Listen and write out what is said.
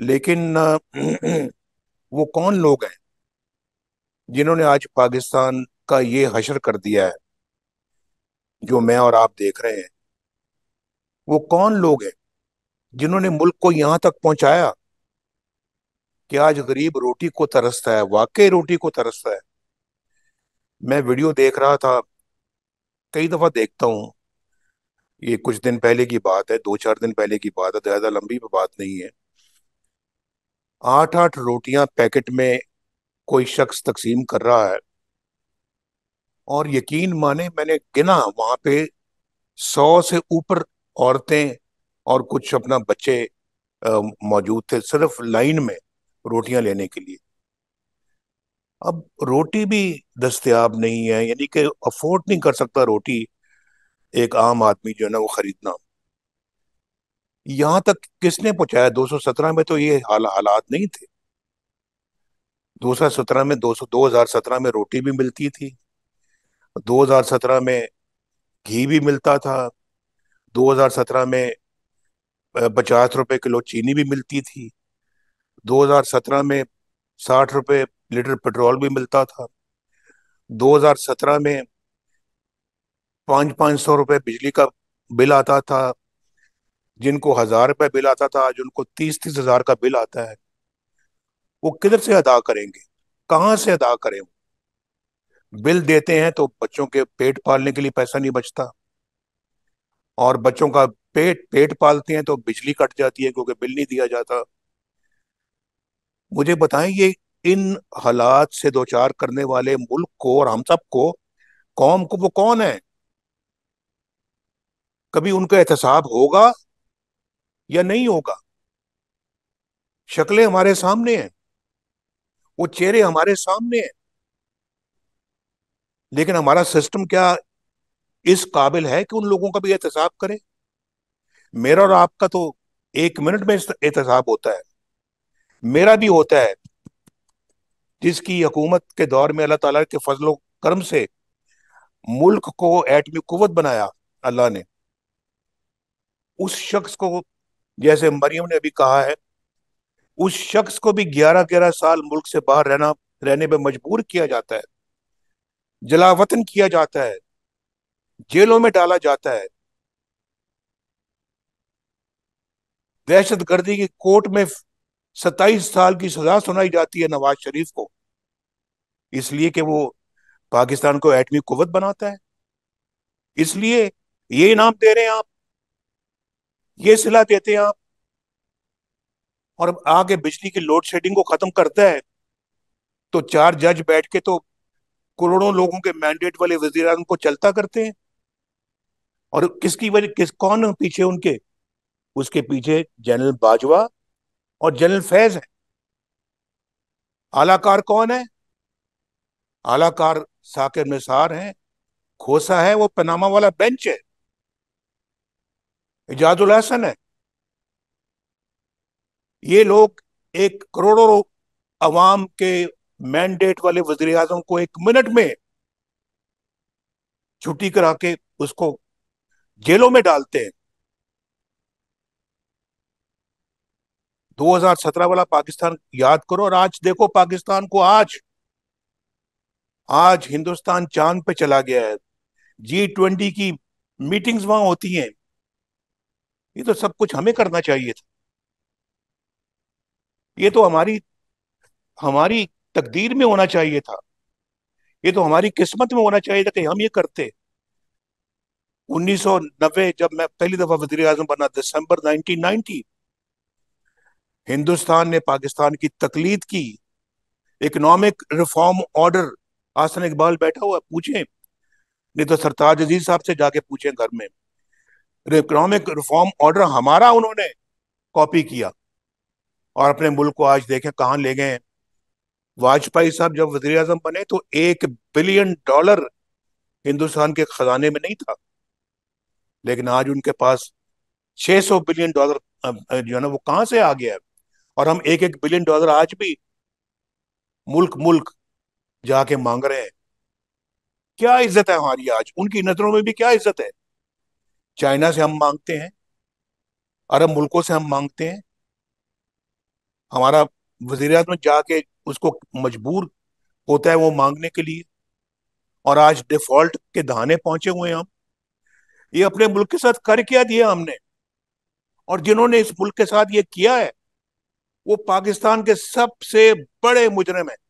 लेकिन वो कौन लोग हैं जिन्होंने आज पाकिस्तान का ये हशर कर दिया है जो मैं और आप देख रहे हैं वो कौन लोग हैं जिन्होंने मुल्क को यहां तक पहुंचाया कि आज गरीब रोटी को तरसता है वाकई रोटी को तरसता है मैं वीडियो देख रहा था कई दफा देखता हूं ये कुछ दिन पहले की बात है दो चार दिन पहले की बात है ज्यादा लंबी बात नहीं है आठ आठ रोटियां पैकेट में कोई शख्स तकसीम कर रहा है और यकीन माने मैंने गिना वहां पे सौ से ऊपर औरतें और कुछ अपना बच्चे मौजूद थे सिर्फ लाइन में रोटियां लेने के लिए अब रोटी भी दस्तियाब नहीं है यानी कि अफोर्ड नहीं कर सकता रोटी एक आम आदमी जो है ना वो खरीदना यहां तक किसने पहुंचाया 217 में तो ये हाल हालात नहीं थे सत्रह में 200 2017 में रोटी भी मिलती थी 2017 में घी भी मिलता था 2017 में पचास रुपए किलो चीनी भी मिलती थी 2017 में साठ रुपए लीटर पेट्रोल भी मिलता था 2017 में पाँच पाँच सौ रुपये बिजली का बिल आता था जिनको हजार रुपये बिल आता था आज उनको तीस तीस हजार का बिल आता है वो किधर से अदा करेंगे कहाँ से अदा करें बिल देते हैं तो बच्चों के पेट पालने के लिए पैसा नहीं बचता और बच्चों का पेट पेट पालते हैं तो बिजली कट जाती है क्योंकि बिल नहीं दिया जाता मुझे बताएं ये इन हालात से दो चार करने वाले मुल्क को और हम सब को कौम को वो कौन है कभी उनका एहतसाब होगा या नहीं होगा शक्लें हमारे सामने हैं वो चेहरे हमारे सामने हैं लेकिन हमारा सिस्टम क्या इस काबिल है कि उन लोगों का भी एहतसाब करे मेरा और आपका तो एक मिनट में एहतसाब होता है मेरा भी होता है जिसकी हकूमत के दौर में अल्लाह ताला के फजलो कर्म से मुल्क को एटमी कुवत बनाया अल्लाह ने उस शख्स को जैसे मरियम ने अभी कहा है उस शख्स को भी ग्यारह ग्यारह साल मुल्क से बाहर रहना रहने पर मजबूर किया जाता है जलावतन किया जाता है जेलों में डाला जाता है दहशत गर्दी की कोर्ट में सत्ताईस साल की सजा सुनाई जाती है नवाज शरीफ को इसलिए कि वो पाकिस्तान को एटमी कुवत बनाता है इसलिए ये इनाम दे रहे हैं आप ये सिला देते हैं आप और आगे बिजली की लोड शेडिंग को खत्म करता है तो चार जज बैठ के तो करोड़ों लोगों के मैंडेट वाले वजीर को चलता करते हैं और किसकी वजह किस कौन पीछे उनके उसके पीछे जनरल बाजवा और जनरल फैज है आलाकार कौन है आलाकार साकिर निसार हैं खोसा है वो पनामा वाला बेंच है इजाजुल हसन है ये लोग एक करोड़ों अवाम के मैंडेट वाले वजीर अजम को एक मिनट में छुट्टी करा के उसको जेलों में डालते हैं 2017 वाला पाकिस्तान याद करो और आज देखो पाकिस्तान को आज आज हिंदुस्तान चांद पे चला गया है जी ट्वेंटी की मीटिंग्स वहां होती हैं ये तो सब कुछ हमें करना चाहिए था ये तो हमारी हमारी तकदीर में होना चाहिए था ये तो हमारी किस्मत में होना चाहिए था कि हम ये करते 1990 जब मैं पहली दफा वजीर अजम बना दिसंबर 1990 हिंदुस्तान ने पाकिस्तान की तकलीद की इकोनॉमिक रिफॉर्म ऑर्डर आसन इकबाल बैठा हुआ पूछे नहीं तो सरताज अजीज साहब से जाके पूछे घर में इकोनॉमिक रिफॉर्म ऑर्डर हमारा उन्होंने कॉपी किया और अपने मुल्क को आज देखें कहाँ ले गए वाजपेयी साहब जब वजी अजम बने तो एक बिलियन डॉलर हिंदुस्तान के खजाने में नहीं था लेकिन आज उनके पास 600 बिलियन डॉलर जो है ना वो कहाँ से आ गया है और हम एक एक बिलियन डॉलर आज भी मुल्क मुल्क जाके मांग रहे हैं क्या इज्जत है हमारी आज उनकी नजरों में भी क्या इज्जत है चाइना से हम मांगते हैं अरब मुल्कों से हम मांगते हैं हमारा वजीर में जाके उसको मजबूर होता है वो मांगने के लिए और आज डिफॉल्ट के दहाने पहुंचे हुए हैं हम ये अपने मुल्क के साथ कर क्या दिया हमने और जिन्होंने इस मुल्क के साथ ये किया है वो पाकिस्तान के सबसे बड़े मुजरम है